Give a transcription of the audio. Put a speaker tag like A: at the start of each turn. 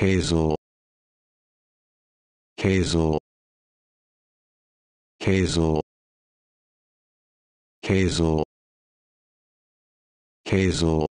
A: 敬蔵敬蔵敬蔵敬蔵敬蔵